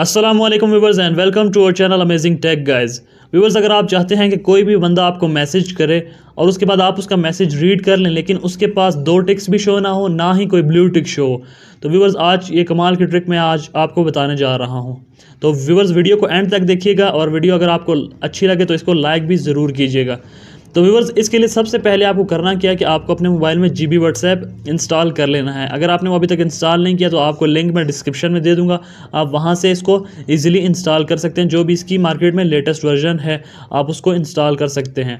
Aslam viewers and welcome to our channel amazing tech guys viewers अगर आप चाहते हैं कि कोई भी बंदा आपको मैसेज करे और उसके बाद आप उसका मैसेज रीड कर लें लेकिन उसके पास दो टिक्स भी शो ना हो ना ही कोई ब्लू टिक शो हो तो व्यूवर्स आज ये कमाल की ट्रिक मैं आज आपको बताने जा रहा हूँ तो व्यूवर्स वीडियो को एंड तक देखिएगा और वीडियो अगर आपको अच्छी लगे तो इसको लाइक भी ज़रूर कीजिएगा तो व्यूवर्स इसके लिए सबसे पहले आपको करना क्या कि आपको अपने मोबाइल में जी बी व्हाट्सएप इंस्टॉल कर लेना है अगर आपने वो अभी तक इंस्टॉल नहीं किया तो आपको लिंक मैं डिस्क्रिप्शन में दे दूँगा आप वहाँ से इसको ईजिली इंस्टॉल कर सकते हैं जो भी इसकी मार्केट में लेटेस्ट वर्जन है आप उसको इंस्टॉल कर सकते हैं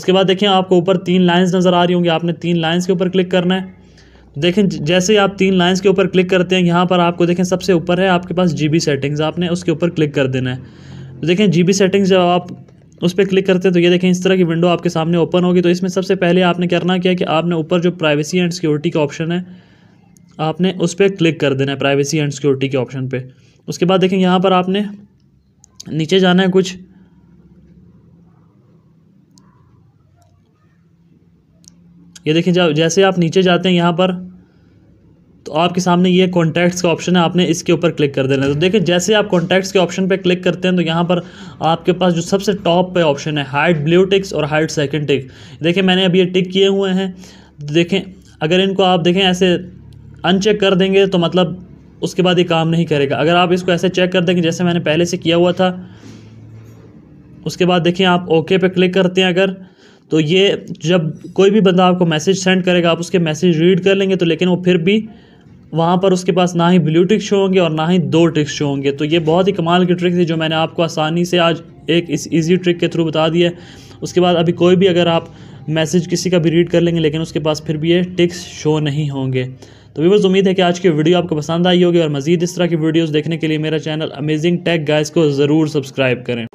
उसके बाद देखें आपको ऊपर तीन लाइन्स नज़र आ रही होंगी आपने तीन लाइन्स के ऊपर क्लिक करना है देखें जैसे ही आप तीन लाइंस के ऊपर क्लिक करते हैं यहाँ पर आपको देखें सबसे ऊपर है आपके पास जीबी सेटिंग्स आपने उसके ऊपर क्लिक कर देना है तो देखें जीबी सेटिंग्स जब आप उस पर क्लिक करते हैं तो ये देखें इस तरह की विंडो आपके सामने ओपन होगी तो इसमें सबसे पहले आपने करना क्या कि आपने ऊपर जो प्राइवेसी एंड सिक्योरिटी का ऑप्शन है आपने उस पर क्लिक कर देना है प्राइवेसी एंड सिक्योरिटी के ऑप्शन पे उसके बाद देखें यहाँ पर आपने नीचे जाना है कुछ ये देखें जब जैसे आप नीचे जाते हैं यहाँ पर तो आपके सामने ये कॉन्टैक्ट्स का ऑप्शन है आपने इसके ऊपर क्लिक कर देना है तो देखिए जैसे आप कॉन्टैक्ट्स के ऑप्शन पे क्लिक करते हैं तो यहाँ पर आपके पास जो सबसे टॉप पे ऑप्शन है हाइट ब्लू टिक्स और हाइट सेकंड टिक देखिए मैंने अब ये टिक किए हुए हैं तो देखें अगर इनको आप देखें ऐसे अनचेक कर देंगे तो मतलब उसके बाद ये काम नहीं करेगा अगर आप इसको ऐसे चेक कर देंगे जैसे मैंने पहले से किया हुआ था उसके बाद देखें आप ओके पर क्लिक करते हैं अगर तो ये जब कोई भी बंदा आपको मैसेज सेंड करेगा आप उसके मैसेज रीड कर लेंगे तो लेकिन वो फिर भी वहाँ पर उसके पास ना ही ब्लू टिक्स शो होंगे और ना ही दो टिक्स शो होंगे तो ये बहुत ही कमाल की ट्रिक थी जो मैंने आपको आसानी से आज एक इस इजी ट्रिक के थ्रू बता दिया उसके बाद अभी कोई भी अगर आप मैसेज किसी का भी रीड कर लेंगे लेकिन उसके पास फिर भी ये टिक्स शो नहीं होंगे तो व्यूवर्स उम्मीद है कि आज की वीडियो आपको पसंद आई होगी और मज़ीद इस तरह की वीडियोज़ देखने के लिए मेरा चैनल अमेजिंग टेक गाइज को ज़रूर सब्सक्राइब करें